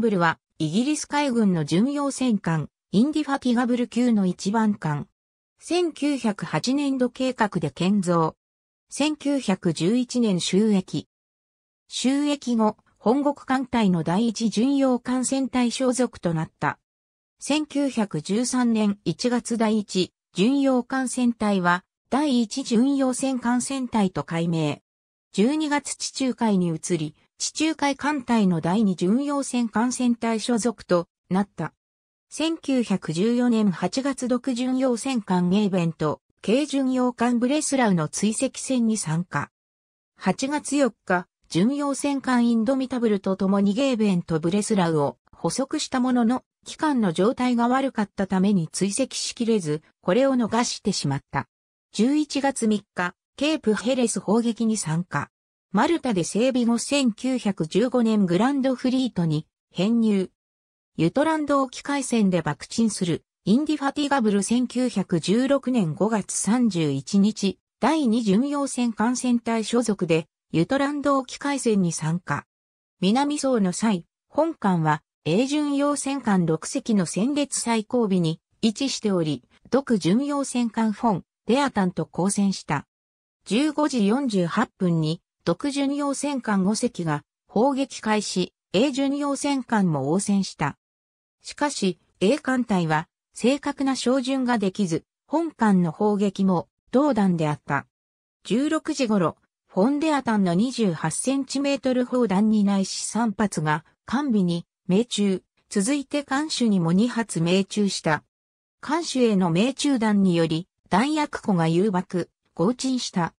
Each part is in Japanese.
ブルは、イギリス海軍の巡洋戦艦、インディファティガブル級の一番艦。1908年度計画で建造。1911年収益。収益後、本国艦隊の第一巡洋艦船隊所属となった。1913年1月第一巡洋艦船隊は、第一巡洋戦艦船隊と改名。12月地中海に移り、地中海艦隊の第二巡洋戦艦船隊所属となった。1914年8月独巡洋戦艦ゲーベンと軽巡洋艦ブレスラウの追跡戦に参加。8月4日、巡洋戦艦インドミタブルと共にゲーベンとブレスラウを捕捉したものの、機関の状態が悪かったために追跡しきれず、これを逃してしまった。11月3日、ケープヘレス砲撃に参加。マルタで整備後1915年グランドフリートに編入。ユトランド沖海戦で爆沈するインディファティガブル1916年5月31日第2巡洋戦艦船隊所属でユトランド沖海戦に参加。南層の際、本艦は A 巡洋戦艦6隻の戦列最後尾に位置しており、独巡洋戦艦フォン、デアタンと交戦した。15時48分に、独巡洋戦艦5隻が砲撃開始、A 巡洋戦艦も応戦した。しかし、英艦隊は正確な照準ができず、本艦の砲撃も同弾であった。16時頃、フォンデアタンの28センチメートル砲弾に内し3発が、艦尾に命中、続いて艦首にも2発命中した。艦首への命中弾により、弾薬庫が誘爆、強沈した。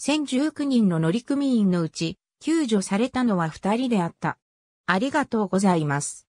1019人の乗組員のうち、救助されたのは2人であった。ありがとうございます。